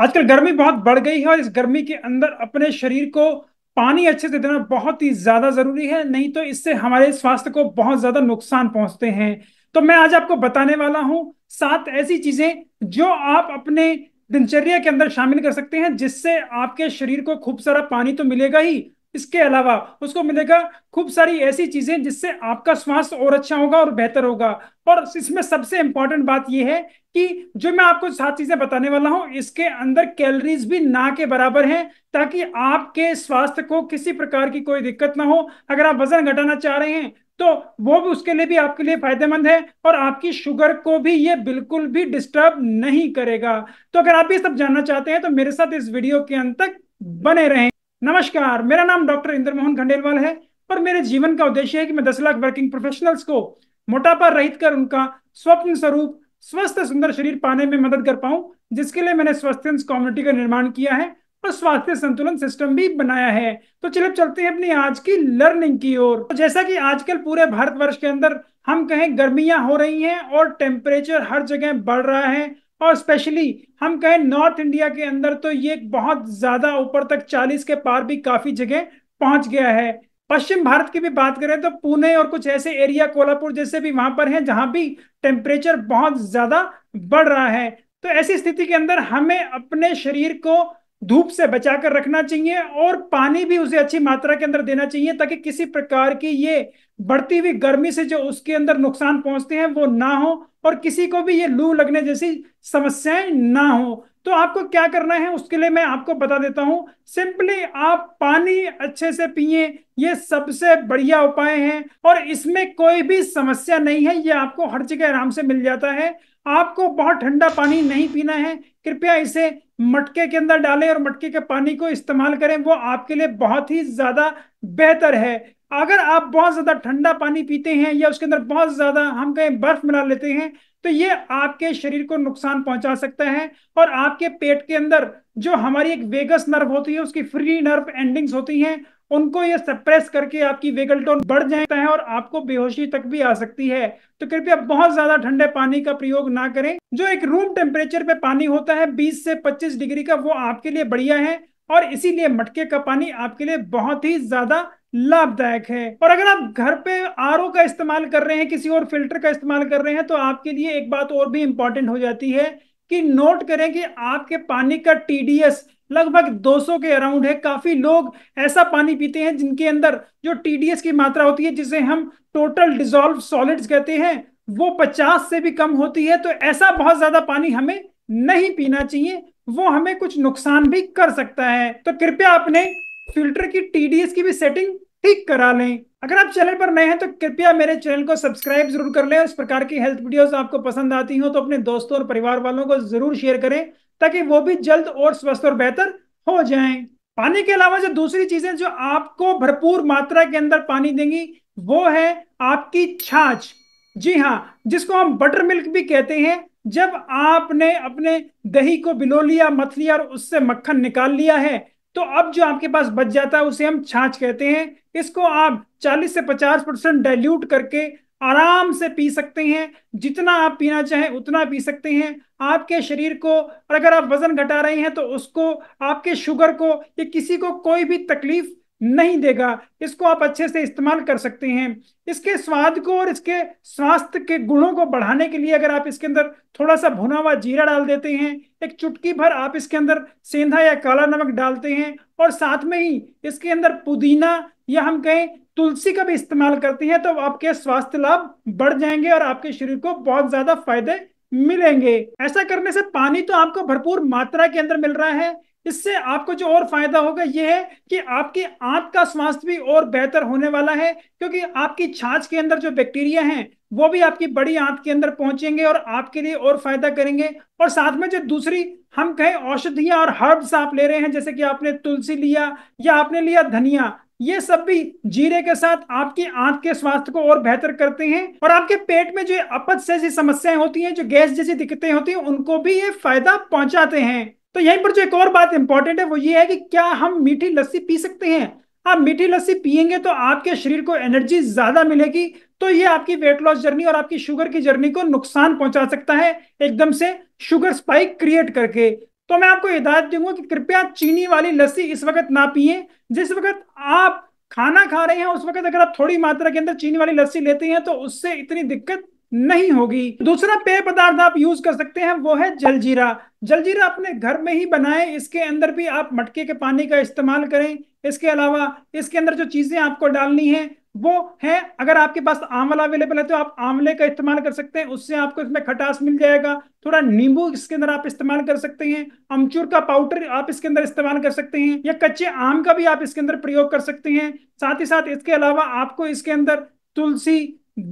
आजकल गर्मी बहुत बढ़ गई है और इस गर्मी के अंदर अपने शरीर को पानी अच्छे से देना बहुत ही ज्यादा जरूरी है नहीं तो इससे हमारे स्वास्थ्य को बहुत ज्यादा नुकसान पहुंचते हैं तो मैं आज आपको बताने वाला हूं सात ऐसी चीजें जो आप अपने दिनचर्या के अंदर शामिल कर सकते हैं जिससे आपके शरीर को खूब सारा पानी तो मिलेगा ही इसके अलावा उसको मिलेगा खूब सारी ऐसी चीजें जिससे आपका स्वास्थ्य और अच्छा होगा और बेहतर होगा और इसमें सबसे इंपॉर्टेंट बात यह है कि जो मैं आपको सात चीजें बताने वाला हूं इसके अंदर कैलोरीज भी ना के बराबर हैं ताकि आपके स्वास्थ्य को किसी प्रकार की कोई दिक्कत ना हो अगर आप वजन घटाना चाह रहे हैं तो वो भी उसके लिए भी आपके लिए फायदेमंद है और आपकी शुगर को भी ये बिल्कुल भी डिस्टर्ब नहीं करेगा तो अगर आप ये सब जानना चाहते हैं तो मेरे साथ इस वीडियो के अंत तक बने रहें नमस्कार मेरा नाम डॉक्टर इंद्र मोहन खंडेलवाल है पर मेरे जीवन का उद्देश्य है कि मैं दस लाख वर्किंग प्रोफेशनल्स को मोटापा रहित कर उनका स्वप्न स्वरूप स्वस्थ सुंदर शरीर पाने में मदद कर पाऊं जिसके लिए मैंने स्वास्थ्य कम्युनिटी का निर्माण किया है और स्वास्थ्य संतुलन सिस्टम भी बनाया है तो चलिए चलते हैं अपनी आज की लर्निंग की ओर तो जैसा कि आजकल पूरे वर्ष के अंदर हम कहें गर्मियां हो रही हैं और टेम्परेचर हर जगह बढ़ रहा है और स्पेशली हम कहें नॉर्थ इंडिया के अंदर तो ये बहुत ज्यादा ऊपर तक चालीस के पार भी काफी जगह पहुंच गया है पश्चिम भारत की भी बात करें तो पुणे और कुछ ऐसे एरिया कोलापुर जैसे भी वहां पर हैं जहां भी टेम्परेचर बहुत ज्यादा बढ़ रहा है तो ऐसी स्थिति के अंदर हमें अपने शरीर को धूप से बचा कर रखना चाहिए और पानी भी उसे अच्छी मात्रा के अंदर देना चाहिए ताकि किसी प्रकार की ये बढ़ती हुई गर्मी से जो उसके अंदर नुकसान पहुंचते हैं वो ना हो और किसी को भी ये लू लगने जैसी समस्याएं ना हो तो आपको क्या करना है उसके लिए मैं आपको बता देता हूँ सिंपली आप पानी अच्छे से पिए ये सबसे बढ़िया उपाय है और इसमें कोई भी समस्या नहीं है ये आपको हर जगह आराम से मिल जाता है आपको बहुत ठंडा पानी नहीं पीना है कृपया इसे मटके के अंदर डालें और मटके के पानी को इस्तेमाल करें वो आपके लिए बहुत ही ज्यादा बेहतर है अगर आप बहुत ज्यादा ठंडा पानी पीते हैं या उसके अंदर बहुत ज्यादा हम कहें बर्फ मिला लेते हैं तो ये आपके शरीर को नुकसान पहुंचा सकता है और आपके पेट के अंदर जो हमारी एक वेगस नर्व होती है उसकी फ्री नर्व एंडिंग्स होती हैं उनको ये सप्रेस करके आपकी वेगल टोन बढ़ जाता है और आपको बेहोशी तक भी आ सकती है तो कृपया बहुत ज्यादा ठंडे पानी का प्रयोग ना करें जो एक रूम टेम्परेचर पे पानी होता है 20 से 25 डिग्री का वो आपके लिए बढ़िया है और इसीलिए मटके का पानी आपके लिए बहुत ही ज्यादा लाभदायक है और अगर आप घर पे आर का इस्तेमाल कर रहे हैं किसी और फिल्टर का इस्तेमाल कर रहे हैं तो आपके लिए एक बात और भी इंपॉर्टेंट हो जाती है कि नोट करें कि आपके पानी का टीडीएस लगभग 200 के अराउंड है काफी लोग ऐसा पानी पीते हैं जिनके अंदर जो टीडीएस की मात्रा होती है जिसे हम टोटल डिजोल्व सॉलिड्स कहते हैं वो 50 से भी कम होती है तो ऐसा बहुत ज्यादा पानी हमें नहीं पीना चाहिए वो हमें कुछ नुकसान भी कर सकता है तो कृपया अपने फिल्टर की टीडीएस की भी सेटिंग ठीक करा लें अगर आप चैनल पर नए हैं तो कृपया मेरे चैनल को सब्सक्राइब जरूर कर लें इस प्रकार की हेल्थ वीडियोस आपको पसंद आती हो तो अपने दोस्तों और परिवार वालों को जरूर शेयर करें ताकि वो भी जल्द और स्वस्थ और बेहतर हो जाएं पानी के अलावा जो दूसरी चीजें जो आपको भरपूर मात्रा के अंदर पानी देंगी वो है आपकी छाछ जी हाँ जिसको हम बटर मिल्क भी कहते हैं जब आपने अपने दही को बिलो लिया मथ लिया और उससे मक्खन निकाल लिया है तो अब जो आपके पास बच जाता है उसे हम छाछ कहते हैं इसको आप 40 से 50 परसेंट डायल्यूट करके आराम से पी सकते हैं जितना आप पीना चाहें उतना पी सकते हैं आपके शरीर को और अगर आप वजन घटा रहे हैं तो उसको आपके शुगर को ये किसी को कोई भी तकलीफ नहीं देगा इसको आप अच्छे से इस्तेमाल कर सकते हैं इसके स्वाद को और इसके स्वास्थ्य के गुणों को बढ़ाने के लिए अगर आप इसके अंदर थोड़ा सा भुना हुआ जीरा डाल देते हैं एक चुटकी भर आप इसके अंदर सेंधा या काला नमक डालते हैं और साथ में ही इसके अंदर पुदीना या हम कहें तुलसी का भी इस्तेमाल करती हैं तो आपके स्वास्थ्य लाभ बढ़ जाएंगे और आपके शरीर को बहुत ज्यादा फायदे मिलेंगे ऐसा करने से पानी तो आपको भरपूर मात्रा के अंदर मिल रहा है इससे आपको जो और फायदा होगा यह है कि आपके आंत का स्वास्थ्य भी और बेहतर होने वाला है क्योंकि आपकी छाछ के अंदर जो बैक्टीरिया हैं वो भी आपकी बड़ी आंत के अंदर पहुंचेंगे और आपके लिए और फायदा करेंगे और साथ में जो दूसरी हम कहें औषधियां और हर्ब्स आप ले रहे हैं जैसे कि आपने तुलसी लिया या आपने लिया धनिया ये सब भी जीरे के साथ आपकी आंत के स्वास्थ्य को और बेहतर करते हैं और आपके पेट में जो अपच जैसी समस्याएं होती हैं जो गैस जैसी दिक्कतें होती हैं उनको भी ये फायदा पहुंचाते हैं तो यहीं पर जो एक और बात इंपॉर्टेंट है वो ये है कि क्या हम मीठी लस्सी पी सकते हैं आप मीठी लस्सी पियेंगे तो आपके शरीर को एनर्जी ज्यादा मिलेगी तो ये आपकी वेट लॉस जर्नी और आपकी शुगर की जर्नी को नुकसान पहुंचा सकता है एकदम से शुगर स्पाइक क्रिएट करके तो मैं आपको हिदायत दूंगा कि कृपया चीनी वाली लस्सी इस वक्त ना पिए जिस वक्त आप खाना खा रहे हैं उस वक्त अगर आप थोड़ी मात्रा के अंदर चीनी वाली लस्सी लेते हैं तो उससे इतनी दिक्कत नहीं होगी दूसरा पेय पदार्थ आप यूज कर सकते हैं वो है जलजीरा जलजीरा अपने घर में ही बनाए इसके अंदर भी आप मटके के पानी का इस्तेमाल करें इसके अलावा इसके अंदर जो चीजें आपको डालनी है वो है अगर आपके पास आंवला अवेलेबल है तो आप आंवले का इस्तेमाल कर सकते हैं उससे आपको इसमें खटास मिल जाएगा थोड़ा नींबू इसके अंदर आप इस्तेमाल कर सकते हैं अमचूर का पाउडर आप इसके अंदर इस्तेमाल कर सकते हैं या कच्चे आम का भी आप इसके अंदर प्रयोग कर सकते हैं साथ ही साथ इसके अलावा आपको इसके अंदर तुलसी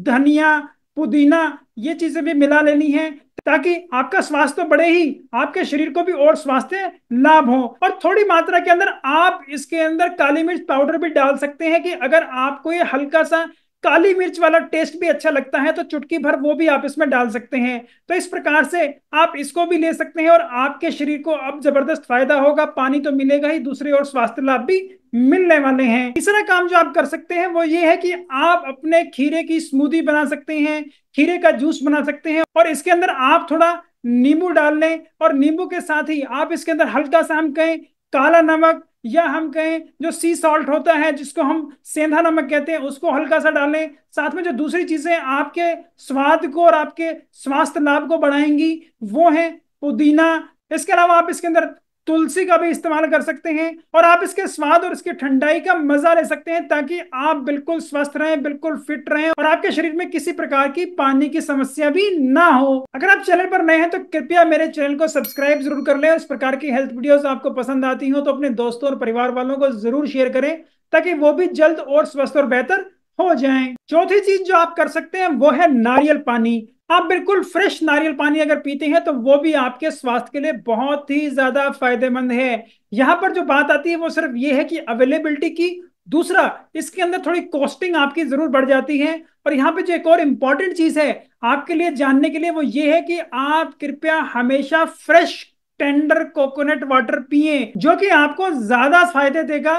धनिया पुदीना ये चीजें भी मिला लेनी है ताकि आपका स्वास्थ्य तो बढ़े ही आपके शरीर को भी और स्वास्थ्य लाभ हो और थोड़ी मात्रा के अंदर आप इसके अंदर काली मिर्च पाउडर भी डाल सकते हैं कि अगर आपको ये हल्का सा काली मिर्च वाला टेस्ट भी अच्छा लगता है तो चुटकी भर वो भी आप इसमें डाल सकते हैं तो इस प्रकार से आप इसको भी ले सकते हैं और आपके शरीर को अब जबरदस्त फायदा होगा पानी तो मिलेगा ही दूसरे और स्वास्थ्य लाभ भी मिलने वाले हैं तीसरा काम जो आप कर सकते हैं वो ये है कि आप अपने खीरे की स्मूदी बना सकते हैं खीरे का जूस बना सकते हैं और इसके अंदर आप थोड़ा नींबू डाल लें और नींबू के साथ ही आप इसके अंदर हल्का सा हम कहें काला नमक या हम कहें जो सी सॉल्ट होता है जिसको हम सेंधा नमक कहते हैं उसको हल्का सा डालें साथ में जो दूसरी चीजें आपके स्वाद को और आपके स्वास्थ्य लाभ को बढ़ाएंगी वो है पुदीना इसके अलावा आप इसके अंदर तुलसी का भी इस्तेमाल कर सकते हैं और आप इसके स्वाद और इसकी ठंडाई का मजा ले सकते हैं ताकि आप बिल्कुल स्वस्थ रहें बिल्कुल फिट रहें और आपके शरीर में किसी प्रकार की पानी की समस्या भी ना हो अगर आप चैनल पर नए हैं तो कृपया मेरे चैनल को सब्सक्राइब जरूर कर लें इस प्रकार की हेल्थ वीडियोज आपको पसंद आती हो तो अपने दोस्तों और परिवार वालों को जरूर शेयर करें ताकि वो भी जल्द और स्वस्थ और बेहतर हो जाए चौथी चीज जो आप कर सकते हैं वो है नारियल पानी आप बिल्कुल फ्रेश नारियल पानी अगर पीते हैं तो वो भी आपके स्वास्थ्य के लिए बहुत ही ज्यादा फायदेमंद है यहाँ पर जो बात आती है वो सिर्फ ये है कि अवेलेबिलिटी की दूसरा इसके अंदर थोड़ी कॉस्टिंग आपकी जरूर बढ़ जाती है और यहाँ पे जो एक और इम्पॉर्टेंट चीज है आपके लिए जानने के लिए वो ये है कि आप कृपया हमेशा फ्रेश टेंडर कोकोनट वाटर पिए जो कि आपको ज्यादा फायदे देगा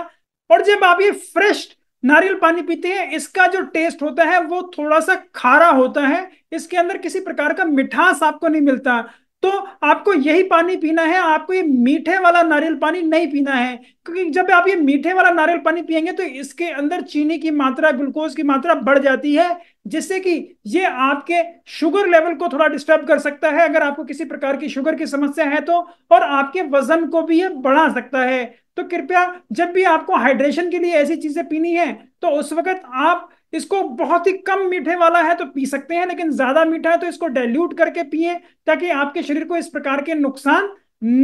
और जब आप ये फ्रेश नारियल पानी पीते हैं इसका जो टेस्ट होता है वो थोड़ा सा खारा होता है इसके अंदर किसी प्रकार का मिठास आपको नहीं मिलता तो आपको यही पानी पीना है आपको ये मीठे वाला नारियल पानी नहीं पीना है क्योंकि जब आप ये मीठे वाला नारियल पानी पियेंगे तो इसके अंदर चीनी की मात्रा ग्लूकोज की मात्रा बढ़ जाती है जिससे कि ये आपके शुगर लेवल को थोड़ा डिस्टर्ब कर सकता है अगर आपको किसी प्रकार की शुगर की समस्या है तो और आपके वजन को भी ये बढ़ा सकता है तो कृपया जब भी आपको हाइड्रेशन के लिए ऐसी चीजें पीनी है तो उस वक्त आप इसको बहुत ही कम मीठे वाला है तो पी सकते हैं लेकिन ज्यादा मीठा है तो इसको डाइल्यूट करके पिए ताकि आपके शरीर को इस प्रकार के नुकसान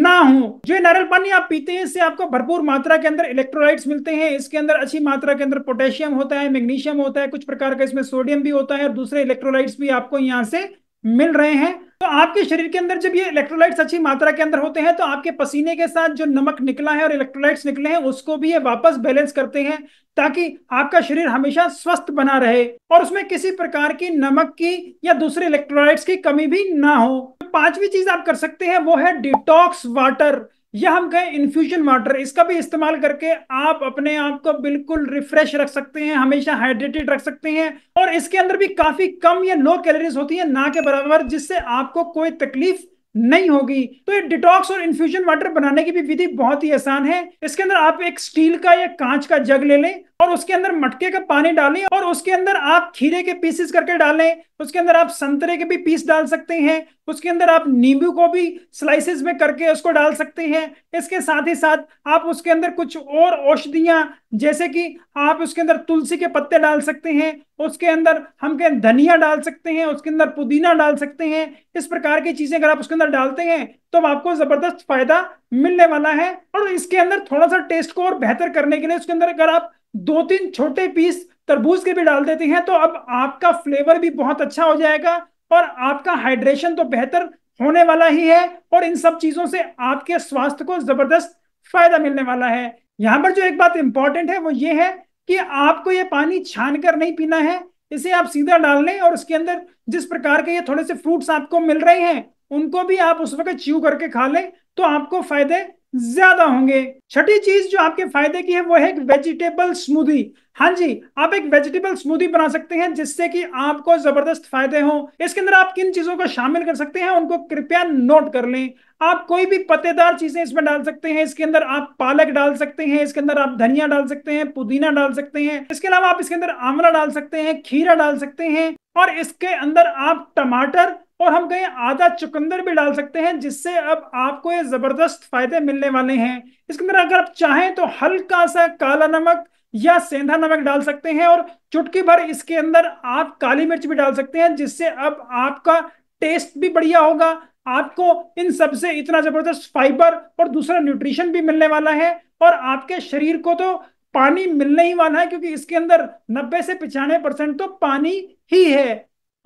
ना हो जो नारियल पानी आप पीते हैं इससे आपको भरपूर मात्रा के अंदर इलेक्ट्रोलाइट्स मिलते हैं इसके अंदर अच्छी मात्रा के अंदर पोटेशियम होता है मैग्नीशियम होता है कुछ प्रकार का इसमें सोडियम भी होता है और दूसरे इलेक्ट्रोलाइट्स भी आपको यहाँ से मिल रहे हैं तो आपके शरीर के अंदर जब ये इलेक्ट्रोलाइट्स अच्छी मात्रा के अंदर होते हैं तो आपके पसीने के साथ जो नमक निकला है और इलेक्ट्रोलाइट्स निकले हैं उसको भी ये वापस बैलेंस करते हैं ताकि आपका शरीर हमेशा स्वस्थ बना रहे और उसमें किसी प्रकार की नमक की या दूसरे इलेक्ट्रोलाइट्स की कमी भी ना हो तो पांचवी चीज आप कर सकते हैं वो है डिटॉक्स वाटर या हम कहें इन्फ्यूजन वाटर इसका भी इस्तेमाल करके आप अपने आप को बिल्कुल रिफ्रेश रख सकते हैं हमेशा हाइड्रेटेड रख सकते हैं और इसके अंदर भी काफी कम या नो कैलोरीज होती है ना के बराबर जिससे आपको कोई तकलीफ नहीं होगी तो ये डिटॉक्स और इन्फ्यूजन वाटर बनाने की भी विधि बहुत ही आसान है इसके अंदर आप एक स्टील का या कांच का जग ले लें और उसके अंदर मटके का पानी डालें और उसके अंदर आप खीरे के पीसेस करके डालें उसके अंदर आप संतरे के भी पीस डाल सकते हैं उसके अंदर आप नींबू को भी स्लाइसेस में करके उसको डाल सकते हैं इसके साथ ही साथ आप उसके अंदर कुछ और औषधियां जैसे कि आप उसके अंदर तुलसी के पत्ते डाल सकते हैं उसके अंदर हम कहें धनिया डाल सकते हैं उसके अंदर पुदीना डाल सकते हैं इस प्रकार की चीजें अगर आप उसके अंदर डालते हैं तो आपको जबरदस्त फायदा मिलने वाला है और इसके अंदर थोड़ा सा टेस्ट को और बेहतर करने के लिए उसके अंदर अगर आप दो तीन छोटे पीस तरबूज के भी डाल देते हैं तो अब आपका फ्लेवर भी बहुत अच्छा हो जाएगा और आपका हाइड्रेशन तो बेहतर होने वाला ही है और इन सब चीजों से आपके स्वास्थ्य को जबरदस्त फायदा मिलने वाला है यहां पर जो एक बात इंपॉर्टेंट है वो ये है कि आपको ये पानी छान कर नहीं पीना है इसे आप सीधा डाल लें और उसके अंदर जिस प्रकार के ये थोड़े से फ्रूट्स आपको मिल रहे हैं उनको भी आप उस वक्त च्यू करके खा लें तो आपको फायदे ज्यादा होंगे छठी चीज जो आपके फायदे की है वो है वेजिटेबल स्मूदी हाँ जी आप एक वेजिटेबल स्मूदी बना सकते हैं जिससे कि आपको जबरदस्त फायदे हो इसके अंदर आप किन चीजों को शामिल कर सकते हैं उनको कृपया नोट कर लें आप कोई भी पत्तेदार चीजें इसमें डाल सकते हैं इसके अंदर आप पालक डाल सकते हैं इसके अंदर आप धनिया डाल सकते हैं पुदीना डाल सकते हैं इसके अलावा आप इसके अंदर आंवला डाल सकते हैं खीरा डाल सकते हैं और इसके अंदर आप टमाटर और हम कहीं आधा चुकंदर भी डाल सकते हैं जिससे अब आपको ये जबरदस्त फायदे मिलने वाले हैं इसके अंदर अगर आप चाहें तो हल्का सा काला नमक या सेंधा नमक डाल सकते हैं और चुटकी भर इसके अंदर आप काली मिर्च भी डाल सकते हैं जिससे अब आपका टेस्ट भी बढ़िया होगा आपको इन सब से इतना जबरदस्त फाइबर और दूसरा न्यूट्रिशन भी मिलने वाला है और आपके शरीर को तो पानी मिलने ही वाला है क्योंकि इसके अंदर 90 से पिचानवे परसेंट तो पानी ही है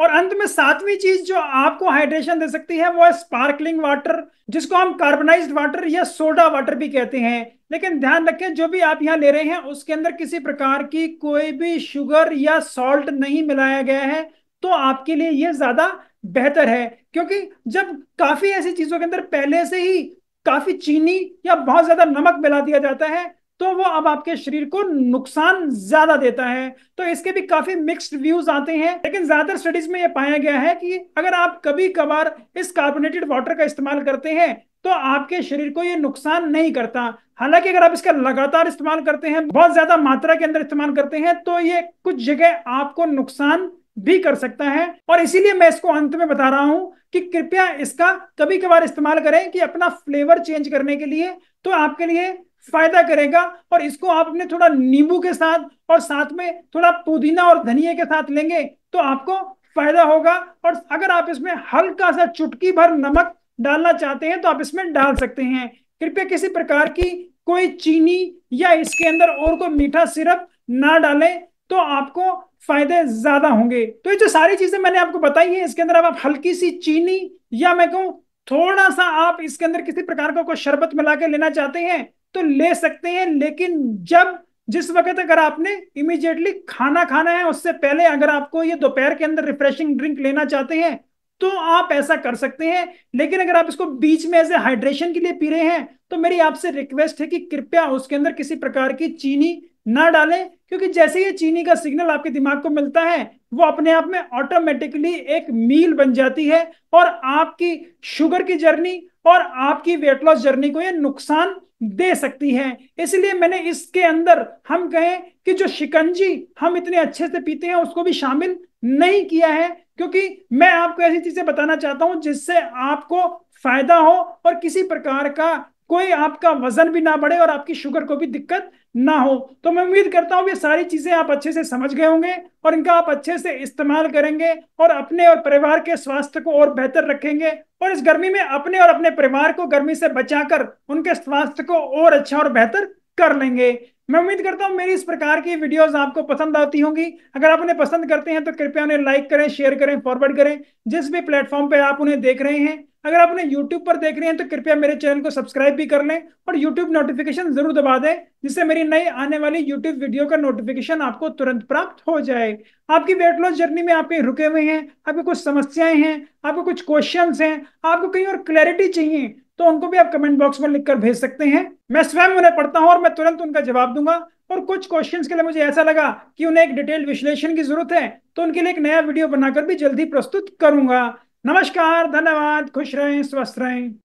और अंत में सातवीं चीज जो आपको हाइड्रेशन दे सकती है वो है स्पार्कलिंग वाटर जिसको हम कार्बोनाइज वाटर या सोडा वाटर भी कहते हैं लेकिन ध्यान रखें जो भी आप यहाँ ले रहे हैं उसके अंदर किसी प्रकार की कोई भी शुगर या सॉल्ट नहीं मिलाया गया है तो आपके लिए ये ज्यादा बेहतर है क्योंकि जब काफी ऐसी चीजों के अंदर पहले से ही काफी चीनी या बहुत ज्यादा नमक मिला दिया जाता है तो वो अब आपके शरीर को नुकसान ज्यादा देता है तो इसके भी काफी मिक्स्ड व्यूज आते हैं लेकिन ज्यादातर स्टडीज में ये पाया गया है कि अगर आप कभी कभार इस कार्बोनेटेड वाटर का इस्तेमाल करते हैं तो आपके शरीर को ये नुकसान नहीं करता हालांकि अगर आप इसका लगातार इस्तेमाल करते हैं बहुत ज्यादा मात्रा के अंदर इस्तेमाल करते हैं तो ये कुछ जगह आपको नुकसान भी कर सकता है और इसीलिए मैं इसको अंत में बता रहा हूं कि कृपया इसका कभी कभार इस्तेमाल करें कि अपना फ्लेवर चेंज करने के लिए तो आपके लिए फायदा करेगा और इसको आपने थोड़ा नींबू के साथ और साथ में थोड़ा पुदीना और धनिया के साथ लेंगे तो आपको फायदा होगा और अगर आप इसमें हल्का सा चुटकी भर नमक डालना चाहते हैं तो आप इसमें डाल सकते हैं कृपया किसी प्रकार की कोई चीनी या इसके अंदर और कोई मीठा सिरप ना डालें तो आपको फायदे ज्यादा होंगे तो ये जो सारी चीजें मैंने आपको बताई है इसके अंदर आप हल्की सी चीनी या मैं कहूँ थोड़ा सा आप इसके अंदर किसी प्रकार का को कोई शरबत मिला के लेना चाहते हैं तो ले सकते हैं लेकिन जब जिस वक्त अगर आपने इमिजिएटली खाना खाना है उससे पहले अगर आपको ये दोपहर के अंदर रिफ्रेशिंग ड्रिंक लेना चाहते हैं तो आप ऐसा कर सकते हैं लेकिन अगर आप इसको बीच में ऐसे हाइड्रेशन के लिए पी रहे हैं तो मेरी आपसे रिक्वेस्ट है कि कृपया उसके अंदर किसी प्रकार की चीनी ना डालें क्योंकि जैसे ही चीनी का सिग्नल आपके दिमाग को मिलता है वो अपने आप में ऑटोमेटिकली एक मील बन जाती है और आपकी शुगर की जर्नी और आपकी वेट लॉस जर्नी को यह नुकसान दे सकती है इसलिए मैंने इसके अंदर हम कहें कि जो शिकंजी हम इतने अच्छे से पीते हैं उसको भी शामिल नहीं किया है क्योंकि मैं आपको ऐसी चीजें बताना चाहता हूं जिससे आपको फायदा हो और किसी प्रकार का कोई आपका वजन भी ना बढ़े और आपकी शुगर को भी दिक्कत ना हो तो मैं उम्मीद करता हूँ ये सारी चीजें आप अच्छे से समझ गए होंगे और इनका आप अच्छे से इस्तेमाल करेंगे और अपने और परिवार के स्वास्थ्य को और बेहतर रखेंगे और इस गर्मी में अपने और अपने परिवार को गर्मी से बचाकर उनके स्वास्थ्य को और अच्छा और बेहतर कर लेंगे मैं उम्मीद करता हूँ मेरी इस प्रकार की वीडियोस आपको पसंद आती होंगी अगर आप उन्हें पसंद करते हैं तो कृपया उन्हें लाइक करें शेयर करें फॉरवर्ड करें जिस भी प्लेटफॉर्म पर आप उन्हें देख रहे हैं अगर आपने यूट्यूब पर देख रहे हैं तो कृपया मेरे चैनल को सब्सक्राइब भी कर लें और यूट्यूब नोटिफिकेशन जरूर दबा दें जिससे मेरी नई आने वाली यूट्यूब वीडियो का नोटिफिकेशन आपको तुरंत प्राप्त हो जाए आपकी वेट लॉस जर्नी में आप कहीं रुके हुए हैं आपके कुछ समस्याएं हैं आपको कुछ क्वेश्चन हैं आपको कहीं और क्लैरिटी चाहिए तो उनको भी आप कमेंट बॉक्स में लिखकर भेज सकते हैं मैं स्वयं उन्हें पढ़ता हूं और मैं तुरंत उनका जवाब दूंगा और कुछ क्वेश्चंस के लिए मुझे ऐसा लगा कि उन्हें एक डिटेल्ड विश्लेषण की जरूरत है तो उनके लिए एक नया वीडियो बनाकर भी जल्दी प्रस्तुत करूंगा नमस्कार धन्यवाद खुश रहें स्वस्थ रहें